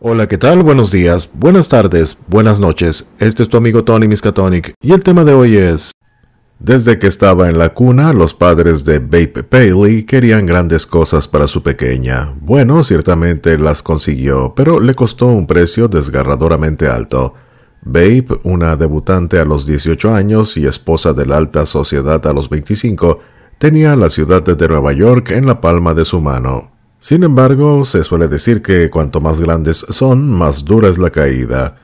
Hola, ¿qué tal? Buenos días, buenas tardes, buenas noches. Este es tu amigo Tony Miskatonic y el tema de hoy es... Desde que estaba en la cuna, los padres de Babe Paley querían grandes cosas para su pequeña. Bueno, ciertamente las consiguió, pero le costó un precio desgarradoramente alto. Babe, una debutante a los 18 años y esposa de la alta sociedad a los 25, tenía la ciudad de Nueva York en la palma de su mano. Sin embargo, se suele decir que cuanto más grandes son, más dura es la caída.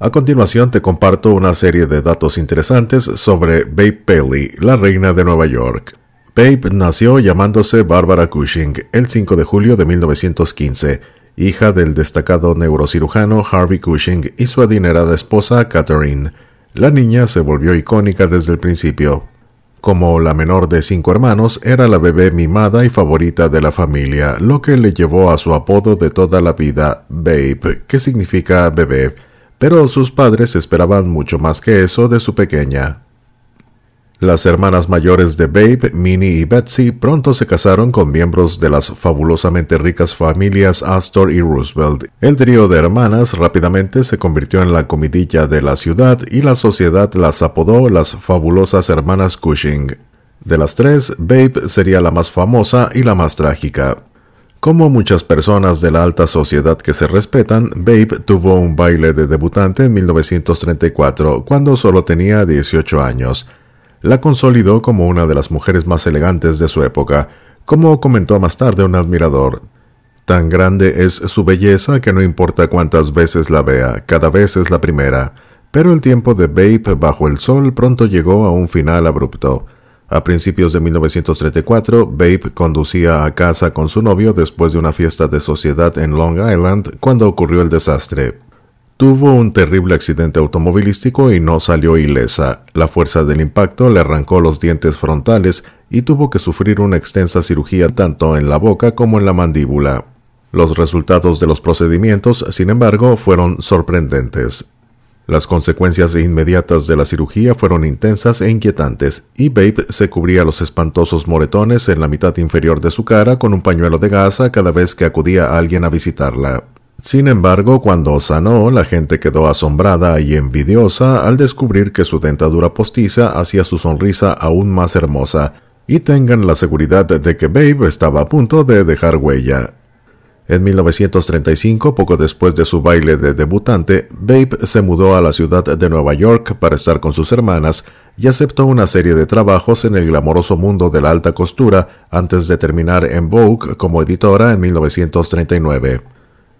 A continuación te comparto una serie de datos interesantes sobre Babe Paley, la reina de Nueva York. Babe nació llamándose Barbara Cushing el 5 de julio de 1915, hija del destacado neurocirujano Harvey Cushing y su adinerada esposa Catherine. La niña se volvió icónica desde el principio, como la menor de cinco hermanos, era la bebé mimada y favorita de la familia, lo que le llevó a su apodo de toda la vida, Babe, que significa bebé, pero sus padres esperaban mucho más que eso de su pequeña. Las hermanas mayores de Babe, Minnie y Betsy pronto se casaron con miembros de las fabulosamente ricas familias Astor y Roosevelt. El trío de hermanas rápidamente se convirtió en la comidilla de la ciudad y la sociedad las apodó las fabulosas hermanas Cushing. De las tres, Babe sería la más famosa y la más trágica. Como muchas personas de la alta sociedad que se respetan, Babe tuvo un baile de debutante en 1934, cuando solo tenía 18 años la consolidó como una de las mujeres más elegantes de su época, como comentó más tarde un admirador. Tan grande es su belleza que no importa cuántas veces la vea, cada vez es la primera. Pero el tiempo de Babe bajo el sol pronto llegó a un final abrupto. A principios de 1934, Babe conducía a casa con su novio después de una fiesta de sociedad en Long Island cuando ocurrió el desastre. Tuvo un terrible accidente automovilístico y no salió ilesa. La fuerza del impacto le arrancó los dientes frontales y tuvo que sufrir una extensa cirugía tanto en la boca como en la mandíbula. Los resultados de los procedimientos, sin embargo, fueron sorprendentes. Las consecuencias inmediatas de la cirugía fueron intensas e inquietantes, y Babe se cubría los espantosos moretones en la mitad inferior de su cara con un pañuelo de gasa cada vez que acudía alguien a visitarla. Sin embargo, cuando sanó, la gente quedó asombrada y envidiosa al descubrir que su dentadura postiza hacía su sonrisa aún más hermosa, y tengan la seguridad de que Babe estaba a punto de dejar huella. En 1935, poco después de su baile de debutante, Babe se mudó a la ciudad de Nueva York para estar con sus hermanas y aceptó una serie de trabajos en el glamoroso mundo de la alta costura antes de terminar en Vogue como editora en 1939.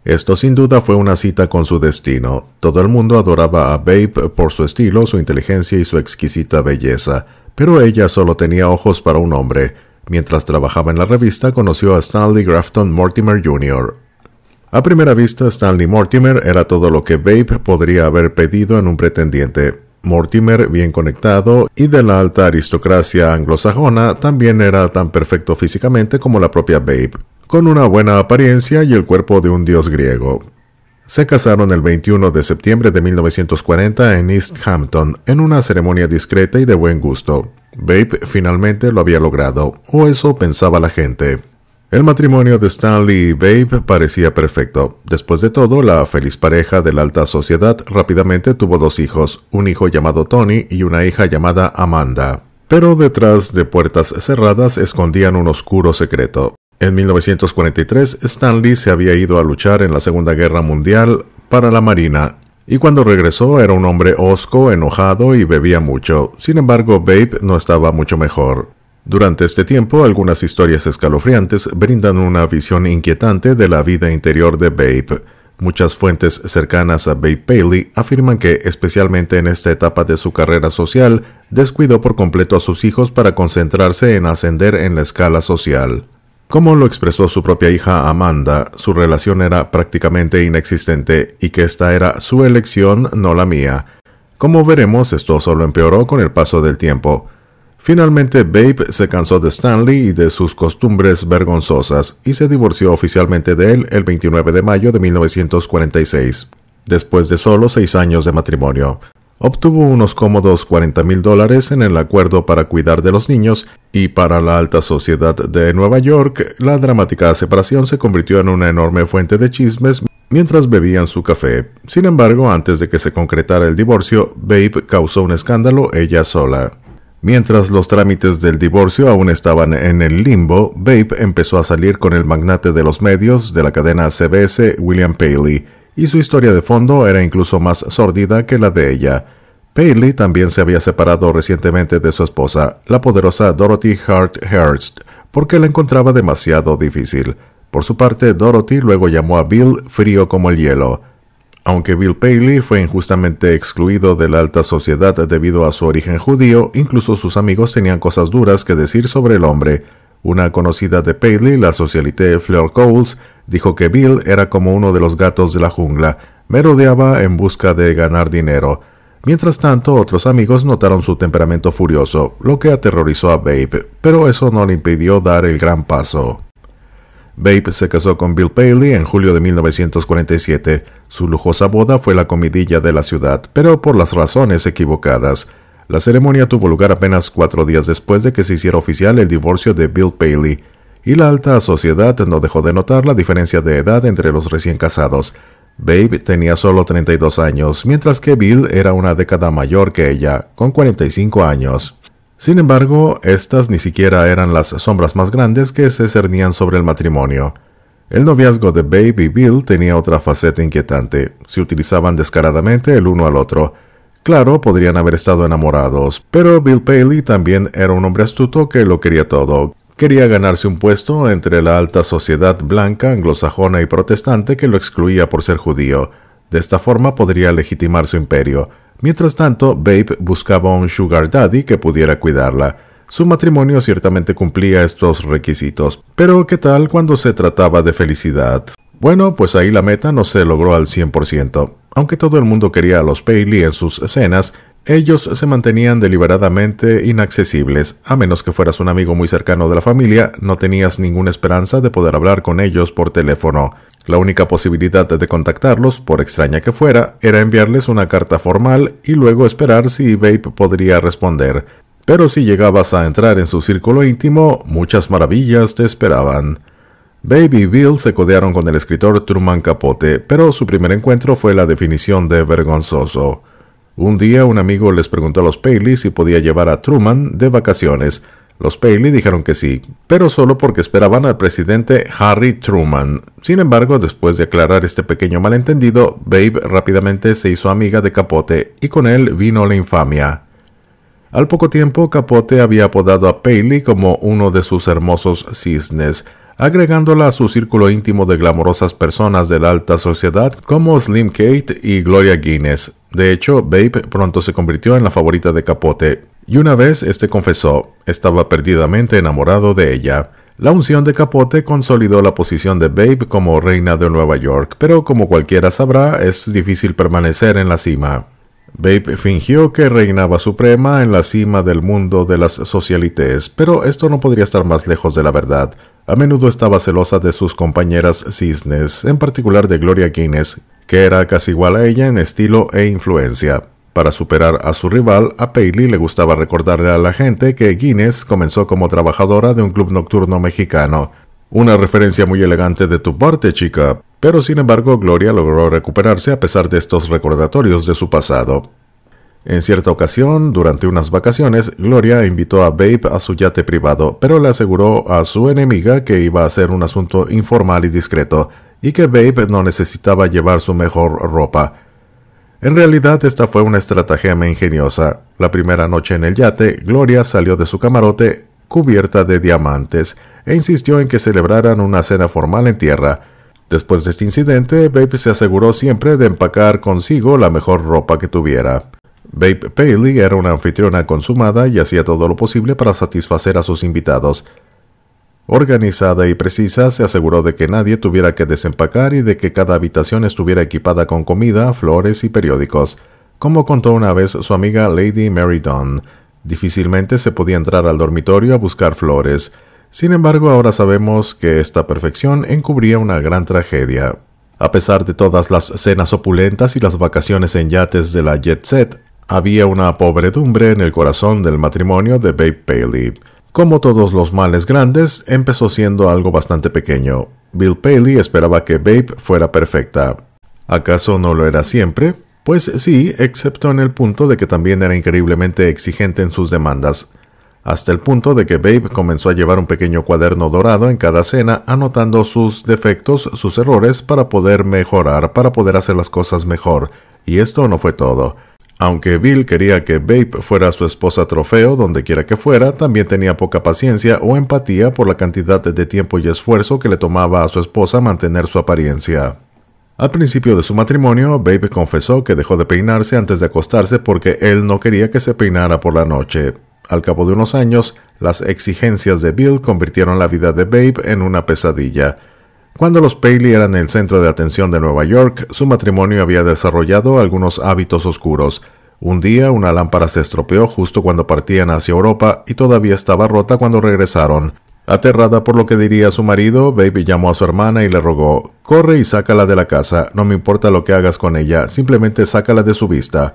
Esto sin duda fue una cita con su destino. Todo el mundo adoraba a Babe por su estilo, su inteligencia y su exquisita belleza, pero ella solo tenía ojos para un hombre. Mientras trabajaba en la revista, conoció a Stanley Grafton Mortimer Jr. A primera vista, Stanley Mortimer era todo lo que Babe podría haber pedido en un pretendiente. Mortimer, bien conectado y de la alta aristocracia anglosajona, también era tan perfecto físicamente como la propia Babe con una buena apariencia y el cuerpo de un dios griego. Se casaron el 21 de septiembre de 1940 en East Hampton, en una ceremonia discreta y de buen gusto. Babe finalmente lo había logrado, o eso pensaba la gente. El matrimonio de Stanley y Babe parecía perfecto. Después de todo, la feliz pareja de la alta sociedad rápidamente tuvo dos hijos, un hijo llamado Tony y una hija llamada Amanda. Pero detrás de puertas cerradas escondían un oscuro secreto. En 1943, Stanley se había ido a luchar en la Segunda Guerra Mundial para la Marina y cuando regresó era un hombre hosco, enojado y bebía mucho. Sin embargo, Babe no estaba mucho mejor. Durante este tiempo, algunas historias escalofriantes brindan una visión inquietante de la vida interior de Babe. Muchas fuentes cercanas a Babe Paley afirman que, especialmente en esta etapa de su carrera social, descuidó por completo a sus hijos para concentrarse en ascender en la escala social. Como lo expresó su propia hija Amanda, su relación era prácticamente inexistente y que esta era su elección, no la mía. Como veremos, esto solo empeoró con el paso del tiempo. Finalmente, Babe se cansó de Stanley y de sus costumbres vergonzosas y se divorció oficialmente de él el 29 de mayo de 1946, después de solo seis años de matrimonio obtuvo unos cómodos 40 mil dólares en el acuerdo para cuidar de los niños y para la alta sociedad de Nueva York, la dramática separación se convirtió en una enorme fuente de chismes mientras bebían su café. Sin embargo, antes de que se concretara el divorcio, Babe causó un escándalo ella sola. Mientras los trámites del divorcio aún estaban en el limbo, Babe empezó a salir con el magnate de los medios de la cadena CBS, William Paley, y su historia de fondo era incluso más sordida que la de ella. Paley también se había separado recientemente de su esposa, la poderosa Dorothy Hart Hearst, porque la encontraba demasiado difícil. Por su parte, Dorothy luego llamó a Bill frío como el hielo. Aunque Bill Paley fue injustamente excluido de la alta sociedad debido a su origen judío, incluso sus amigos tenían cosas duras que decir sobre el hombre. Una conocida de Paley, la socialité Fleur Coles, dijo que Bill era como uno de los gatos de la jungla, merodeaba en busca de ganar dinero. Mientras tanto, otros amigos notaron su temperamento furioso, lo que aterrorizó a Babe, pero eso no le impidió dar el gran paso. Babe se casó con Bill Paley en julio de 1947. Su lujosa boda fue la comidilla de la ciudad, pero por las razones equivocadas. La ceremonia tuvo lugar apenas cuatro días después de que se hiciera oficial el divorcio de Bill Bailey, y la alta sociedad no dejó de notar la diferencia de edad entre los recién casados. Babe tenía solo 32 años, mientras que Bill era una década mayor que ella, con 45 años. Sin embargo, estas ni siquiera eran las sombras más grandes que se cernían sobre el matrimonio. El noviazgo de Babe y Bill tenía otra faceta inquietante. Se utilizaban descaradamente el uno al otro. Claro, podrían haber estado enamorados, pero Bill Paley también era un hombre astuto que lo quería todo. Quería ganarse un puesto entre la alta sociedad blanca, anglosajona y protestante que lo excluía por ser judío. De esta forma podría legitimar su imperio. Mientras tanto, Babe buscaba un sugar daddy que pudiera cuidarla. Su matrimonio ciertamente cumplía estos requisitos, pero ¿qué tal cuando se trataba de felicidad? Bueno, pues ahí la meta no se logró al 100%. Aunque todo el mundo quería a los Bailey en sus escenas, ellos se mantenían deliberadamente inaccesibles. A menos que fueras un amigo muy cercano de la familia, no tenías ninguna esperanza de poder hablar con ellos por teléfono. La única posibilidad de contactarlos, por extraña que fuera, era enviarles una carta formal y luego esperar si Babe podría responder. Pero si llegabas a entrar en su círculo íntimo, muchas maravillas te esperaban. Babe y Bill se codearon con el escritor Truman Capote, pero su primer encuentro fue la definición de vergonzoso. Un día un amigo les preguntó a los Paley si podía llevar a Truman de vacaciones. Los Paley dijeron que sí, pero solo porque esperaban al presidente Harry Truman. Sin embargo, después de aclarar este pequeño malentendido, Babe rápidamente se hizo amiga de Capote y con él vino la infamia. Al poco tiempo, Capote había apodado a Paley como uno de sus hermosos cisnes, agregándola a su círculo íntimo de glamorosas personas de la alta sociedad como Slim Kate y Gloria Guinness. De hecho, Babe pronto se convirtió en la favorita de Capote, y una vez este confesó, estaba perdidamente enamorado de ella. La unción de Capote consolidó la posición de Babe como reina de Nueva York, pero como cualquiera sabrá, es difícil permanecer en la cima. Babe fingió que reinaba suprema en la cima del mundo de las socialites, pero esto no podría estar más lejos de la verdad. A menudo estaba celosa de sus compañeras cisnes, en particular de Gloria Guinness, que era casi igual a ella en estilo e influencia. Para superar a su rival, a Paley le gustaba recordarle a la gente que Guinness comenzó como trabajadora de un club nocturno mexicano. Una referencia muy elegante de tu parte, chica, pero sin embargo Gloria logró recuperarse a pesar de estos recordatorios de su pasado. En cierta ocasión, durante unas vacaciones, Gloria invitó a Babe a su yate privado, pero le aseguró a su enemiga que iba a ser un asunto informal y discreto, y que Babe no necesitaba llevar su mejor ropa. En realidad, esta fue una estratagema ingeniosa. La primera noche en el yate, Gloria salió de su camarote cubierta de diamantes e insistió en que celebraran una cena formal en tierra. Después de este incidente, Babe se aseguró siempre de empacar consigo la mejor ropa que tuviera. Babe Paley era una anfitriona consumada y hacía todo lo posible para satisfacer a sus invitados. Organizada y precisa, se aseguró de que nadie tuviera que desempacar y de que cada habitación estuviera equipada con comida, flores y periódicos. Como contó una vez su amiga Lady Mary Dunn, difícilmente se podía entrar al dormitorio a buscar flores. Sin embargo, ahora sabemos que esta perfección encubría una gran tragedia. A pesar de todas las cenas opulentas y las vacaciones en yates de la jet set, había una pobredumbre en el corazón del matrimonio de Babe Paley. Como todos los males grandes, empezó siendo algo bastante pequeño. Bill Paley esperaba que Babe fuera perfecta. ¿Acaso no lo era siempre? Pues sí, excepto en el punto de que también era increíblemente exigente en sus demandas hasta el punto de que Babe comenzó a llevar un pequeño cuaderno dorado en cada cena, anotando sus defectos, sus errores, para poder mejorar, para poder hacer las cosas mejor. Y esto no fue todo. Aunque Bill quería que Babe fuera su esposa trofeo donde quiera que fuera, también tenía poca paciencia o empatía por la cantidad de tiempo y esfuerzo que le tomaba a su esposa mantener su apariencia. Al principio de su matrimonio, Babe confesó que dejó de peinarse antes de acostarse porque él no quería que se peinara por la noche. Al cabo de unos años, las exigencias de Bill convirtieron la vida de Babe en una pesadilla, cuando los Paley eran el centro de atención de Nueva York, su matrimonio había desarrollado algunos hábitos oscuros. Un día una lámpara se estropeó justo cuando partían hacia Europa y todavía estaba rota cuando regresaron. Aterrada por lo que diría su marido, Baby llamó a su hermana y le rogó, Corre y sácala de la casa, no me importa lo que hagas con ella, simplemente sácala de su vista.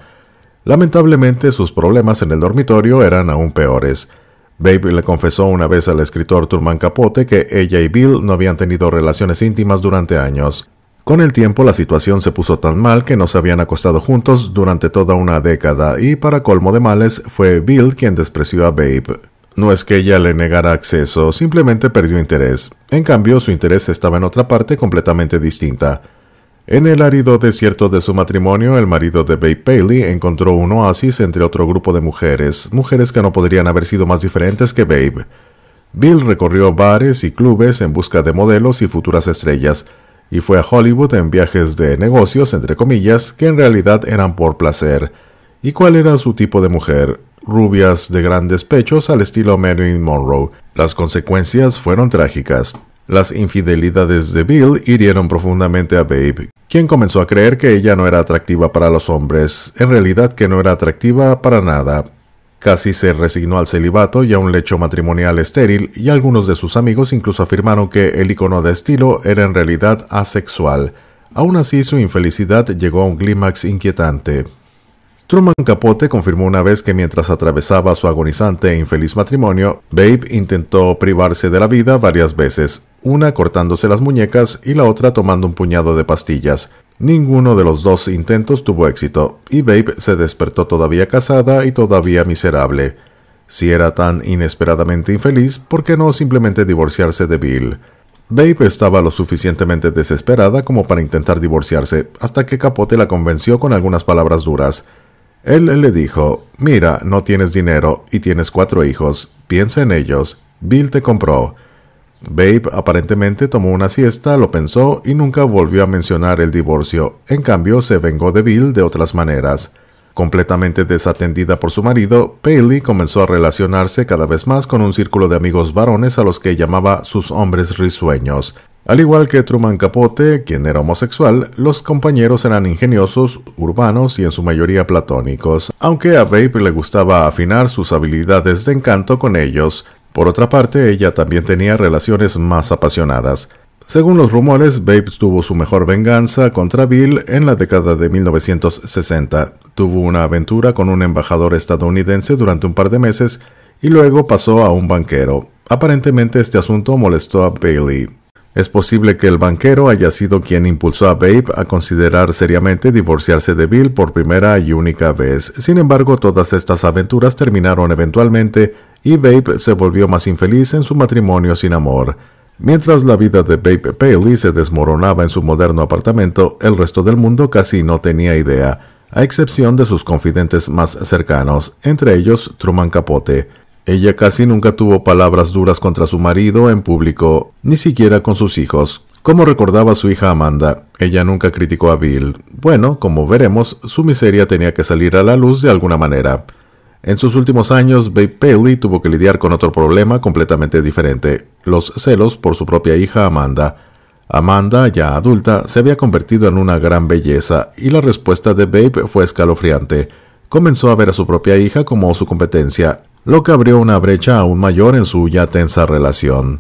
Lamentablemente sus problemas en el dormitorio eran aún peores. Babe le confesó una vez al escritor Turman Capote que ella y Bill no habían tenido relaciones íntimas durante años. Con el tiempo la situación se puso tan mal que no se habían acostado juntos durante toda una década y para colmo de males fue Bill quien despreció a Babe. No es que ella le negara acceso, simplemente perdió interés. En cambio, su interés estaba en otra parte completamente distinta. En el árido desierto de su matrimonio, el marido de Babe Paley encontró un oasis entre otro grupo de mujeres, mujeres que no podrían haber sido más diferentes que Babe. Bill recorrió bares y clubes en busca de modelos y futuras estrellas, y fue a Hollywood en viajes de negocios, entre comillas, que en realidad eran por placer. ¿Y cuál era su tipo de mujer? Rubias de grandes pechos al estilo Marilyn Monroe. Las consecuencias fueron trágicas. Las infidelidades de Bill hirieron profundamente a Babe, quien comenzó a creer que ella no era atractiva para los hombres, en realidad que no era atractiva para nada. Casi se resignó al celibato y a un lecho matrimonial estéril, y algunos de sus amigos incluso afirmaron que el icono de estilo era en realidad asexual. Aún así, su infelicidad llegó a un clímax inquietante. Truman Capote confirmó una vez que mientras atravesaba su agonizante e infeliz matrimonio, Babe intentó privarse de la vida varias veces, una cortándose las muñecas y la otra tomando un puñado de pastillas. Ninguno de los dos intentos tuvo éxito, y Babe se despertó todavía casada y todavía miserable. Si era tan inesperadamente infeliz, ¿por qué no simplemente divorciarse de Bill? Babe estaba lo suficientemente desesperada como para intentar divorciarse, hasta que Capote la convenció con algunas palabras duras. Él le dijo, Mira, no tienes dinero y tienes cuatro hijos, piensa en ellos. Bill te compró. Babe aparentemente tomó una siesta, lo pensó y nunca volvió a mencionar el divorcio. En cambio, se vengó de Bill de otras maneras. Completamente desatendida por su marido, Paley comenzó a relacionarse cada vez más con un círculo de amigos varones a los que llamaba sus hombres risueños. Al igual que Truman Capote, quien era homosexual, los compañeros eran ingeniosos, urbanos y en su mayoría platónicos, aunque a Babe le gustaba afinar sus habilidades de encanto con ellos. Por otra parte, ella también tenía relaciones más apasionadas. Según los rumores, Babe tuvo su mejor venganza contra Bill en la década de 1960. Tuvo una aventura con un embajador estadounidense durante un par de meses y luego pasó a un banquero. Aparentemente este asunto molestó a Bailey. Es posible que el banquero haya sido quien impulsó a Babe a considerar seriamente divorciarse de Bill por primera y única vez. Sin embargo, todas estas aventuras terminaron eventualmente y Babe se volvió más infeliz en su matrimonio sin amor. Mientras la vida de Babe Paley se desmoronaba en su moderno apartamento, el resto del mundo casi no tenía idea, a excepción de sus confidentes más cercanos, entre ellos Truman Capote. Ella casi nunca tuvo palabras duras contra su marido en público, ni siquiera con sus hijos. Como recordaba su hija Amanda, ella nunca criticó a Bill. Bueno, como veremos, su miseria tenía que salir a la luz de alguna manera. En sus últimos años, Babe Paley tuvo que lidiar con otro problema completamente diferente, los celos por su propia hija Amanda. Amanda, ya adulta, se había convertido en una gran belleza y la respuesta de Babe fue escalofriante comenzó a ver a su propia hija como su competencia, lo que abrió una brecha aún mayor en su ya tensa relación.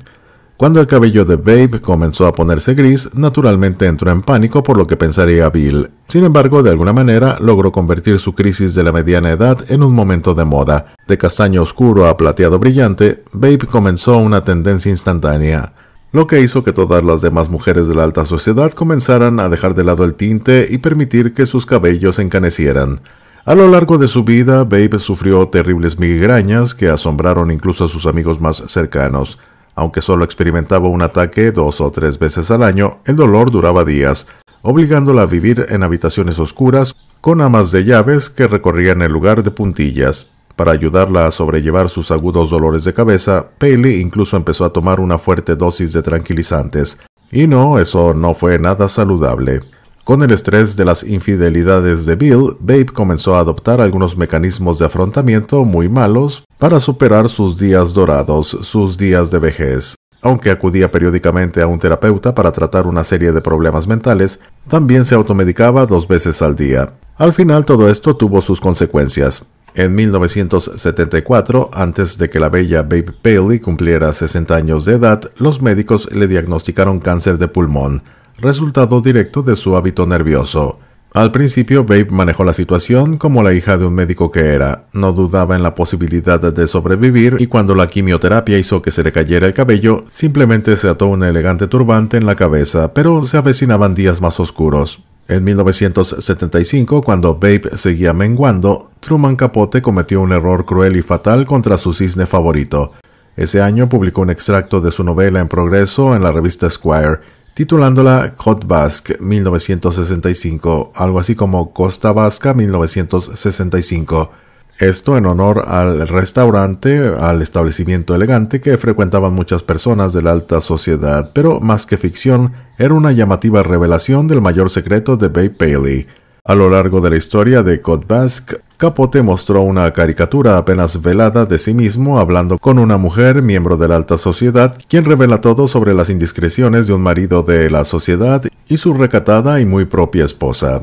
Cuando el cabello de Babe comenzó a ponerse gris, naturalmente entró en pánico por lo que pensaría Bill. Sin embargo, de alguna manera logró convertir su crisis de la mediana edad en un momento de moda. De castaño oscuro a plateado brillante, Babe comenzó una tendencia instantánea, lo que hizo que todas las demás mujeres de la alta sociedad comenzaran a dejar de lado el tinte y permitir que sus cabellos encanecieran. A lo largo de su vida, Babe sufrió terribles migrañas que asombraron incluso a sus amigos más cercanos. Aunque solo experimentaba un ataque dos o tres veces al año, el dolor duraba días, obligándola a vivir en habitaciones oscuras con amas de llaves que recorrían el lugar de puntillas. Para ayudarla a sobrellevar sus agudos dolores de cabeza, Paley incluso empezó a tomar una fuerte dosis de tranquilizantes. Y no, eso no fue nada saludable. Con el estrés de las infidelidades de Bill, Babe comenzó a adoptar algunos mecanismos de afrontamiento muy malos para superar sus días dorados, sus días de vejez. Aunque acudía periódicamente a un terapeuta para tratar una serie de problemas mentales, también se automedicaba dos veces al día. Al final todo esto tuvo sus consecuencias. En 1974, antes de que la bella Babe Paley cumpliera 60 años de edad, los médicos le diagnosticaron cáncer de pulmón resultado directo de su hábito nervioso. Al principio, Babe manejó la situación como la hija de un médico que era. No dudaba en la posibilidad de sobrevivir y cuando la quimioterapia hizo que se le cayera el cabello, simplemente se ató un elegante turbante en la cabeza, pero se avecinaban días más oscuros. En 1975, cuando Babe seguía menguando, Truman Capote cometió un error cruel y fatal contra su cisne favorito. Ese año publicó un extracto de su novela en progreso en la revista Squire titulándola Cot Basque 1965, algo así como Costa Vasca 1965. Esto en honor al restaurante, al establecimiento elegante que frecuentaban muchas personas de la alta sociedad, pero más que ficción, era una llamativa revelación del mayor secreto de Bay Bailey. A lo largo de la historia de Cod Basque, Capote mostró una caricatura apenas velada de sí mismo hablando con una mujer, miembro de la alta sociedad, quien revela todo sobre las indiscreciones de un marido de la sociedad y su recatada y muy propia esposa.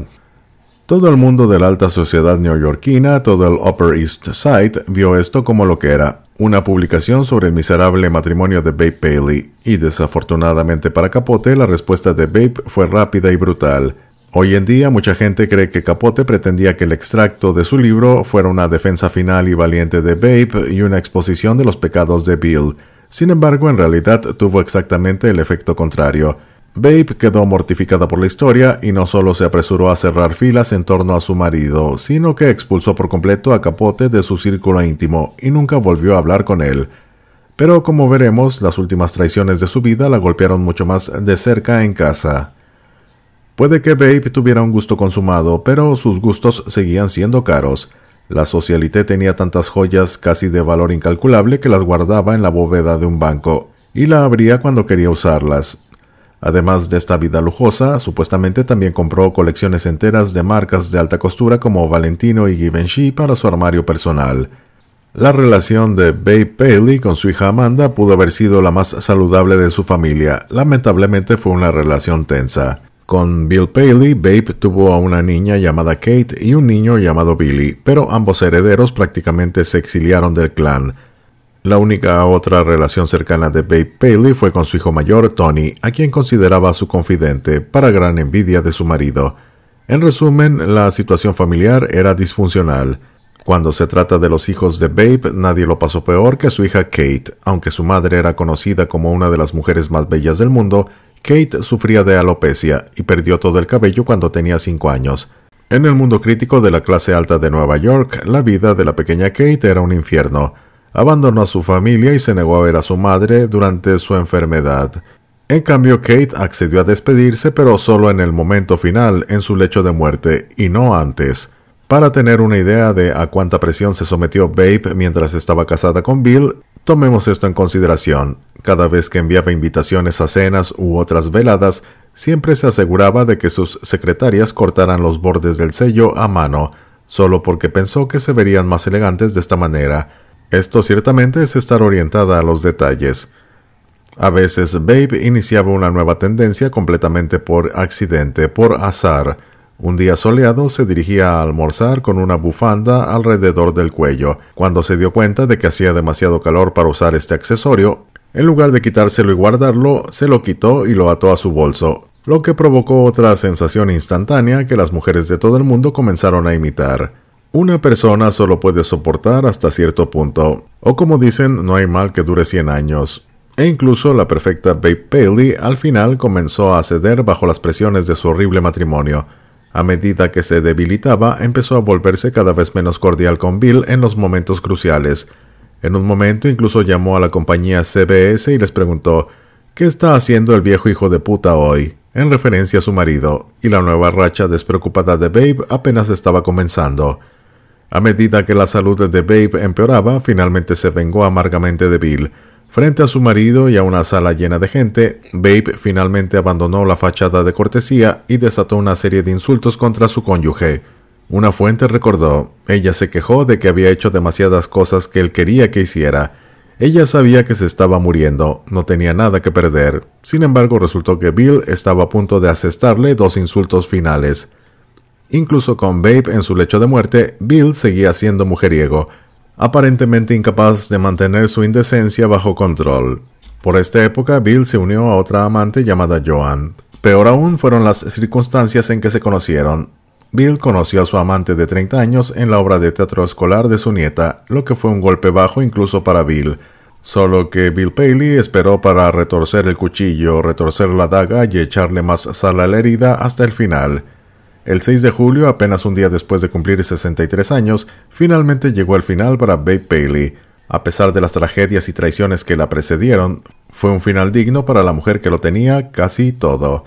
Todo el mundo de la alta sociedad neoyorquina, todo el Upper East Side, vio esto como lo que era, una publicación sobre el miserable matrimonio de Babe Paley, y desafortunadamente para Capote la respuesta de Babe fue rápida y brutal. Hoy en día mucha gente cree que Capote pretendía que el extracto de su libro fuera una defensa final y valiente de Babe y una exposición de los pecados de Bill. Sin embargo, en realidad tuvo exactamente el efecto contrario. Babe quedó mortificada por la historia y no solo se apresuró a cerrar filas en torno a su marido, sino que expulsó por completo a Capote de su círculo íntimo y nunca volvió a hablar con él. Pero como veremos, las últimas traiciones de su vida la golpearon mucho más de cerca en casa. Puede que Babe tuviera un gusto consumado, pero sus gustos seguían siendo caros. La socialité tenía tantas joyas casi de valor incalculable que las guardaba en la bóveda de un banco y la abría cuando quería usarlas. Además de esta vida lujosa, supuestamente también compró colecciones enteras de marcas de alta costura como Valentino y Givenchy para su armario personal. La relación de Babe Paley con su hija Amanda pudo haber sido la más saludable de su familia. Lamentablemente fue una relación tensa. Con Bill Paley, Babe tuvo a una niña llamada Kate y un niño llamado Billy, pero ambos herederos prácticamente se exiliaron del clan. La única otra relación cercana de Babe Paley fue con su hijo mayor, Tony, a quien consideraba su confidente, para gran envidia de su marido. En resumen, la situación familiar era disfuncional. Cuando se trata de los hijos de Babe, nadie lo pasó peor que su hija Kate, aunque su madre era conocida como una de las mujeres más bellas del mundo, Kate sufría de alopecia y perdió todo el cabello cuando tenía 5 años. En el mundo crítico de la clase alta de Nueva York, la vida de la pequeña Kate era un infierno. Abandonó a su familia y se negó a ver a su madre durante su enfermedad. En cambio, Kate accedió a despedirse, pero solo en el momento final, en su lecho de muerte, y no antes. Para tener una idea de a cuánta presión se sometió Babe mientras estaba casada con Bill, Tomemos esto en consideración. Cada vez que enviaba invitaciones a cenas u otras veladas, siempre se aseguraba de que sus secretarias cortaran los bordes del sello a mano, solo porque pensó que se verían más elegantes de esta manera. Esto ciertamente es estar orientada a los detalles. A veces Babe iniciaba una nueva tendencia completamente por accidente, por azar, un día soleado se dirigía a almorzar con una bufanda alrededor del cuello. Cuando se dio cuenta de que hacía demasiado calor para usar este accesorio, en lugar de quitárselo y guardarlo, se lo quitó y lo ató a su bolso, lo que provocó otra sensación instantánea que las mujeres de todo el mundo comenzaron a imitar. Una persona solo puede soportar hasta cierto punto, o como dicen, no hay mal que dure 100 años. E incluso la perfecta Babe Paley al final comenzó a ceder bajo las presiones de su horrible matrimonio. A medida que se debilitaba, empezó a volverse cada vez menos cordial con Bill en los momentos cruciales. En un momento incluso llamó a la compañía CBS y les preguntó ¿Qué está haciendo el viejo hijo de puta hoy? en referencia a su marido, y la nueva racha despreocupada de Babe apenas estaba comenzando. A medida que la salud de Babe empeoraba, finalmente se vengó amargamente de Bill, Frente a su marido y a una sala llena de gente, Babe finalmente abandonó la fachada de cortesía y desató una serie de insultos contra su cónyuge. Una fuente recordó, ella se quejó de que había hecho demasiadas cosas que él quería que hiciera. Ella sabía que se estaba muriendo, no tenía nada que perder. Sin embargo, resultó que Bill estaba a punto de asestarle dos insultos finales. Incluso con Babe en su lecho de muerte, Bill seguía siendo mujeriego, aparentemente incapaz de mantener su indecencia bajo control. Por esta época, Bill se unió a otra amante llamada Joan. Peor aún fueron las circunstancias en que se conocieron. Bill conoció a su amante de 30 años en la obra de teatro escolar de su nieta, lo que fue un golpe bajo incluso para Bill. Solo que Bill Paley esperó para retorcer el cuchillo, retorcer la daga y echarle más sal a la herida hasta el final. El 6 de julio, apenas un día después de cumplir 63 años, finalmente llegó el final para Babe Paley. A pesar de las tragedias y traiciones que la precedieron, fue un final digno para la mujer que lo tenía casi todo.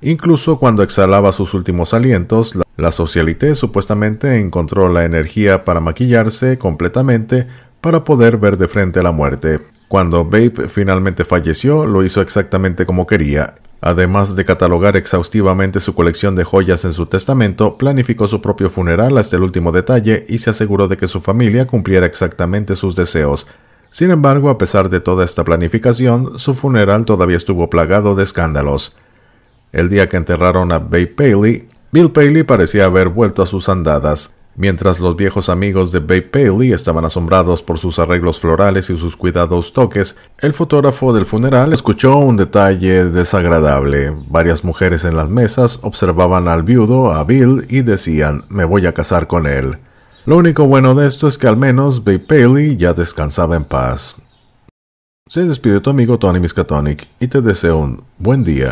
Incluso cuando exhalaba sus últimos alientos, la, la socialité supuestamente encontró la energía para maquillarse completamente para poder ver de frente a la muerte, cuando Babe finalmente falleció, lo hizo exactamente como quería. Además de catalogar exhaustivamente su colección de joyas en su testamento, planificó su propio funeral hasta el último detalle y se aseguró de que su familia cumpliera exactamente sus deseos. Sin embargo, a pesar de toda esta planificación, su funeral todavía estuvo plagado de escándalos. El día que enterraron a Babe Paley, Bill Paley parecía haber vuelto a sus andadas. Mientras los viejos amigos de Babe Paley estaban asombrados por sus arreglos florales y sus cuidados toques, el fotógrafo del funeral escuchó un detalle desagradable. Varias mujeres en las mesas observaban al viudo, a Bill, y decían, me voy a casar con él. Lo único bueno de esto es que al menos Babe Paley ya descansaba en paz. Se despide tu amigo Tony Miskatonic y te deseo un buen día.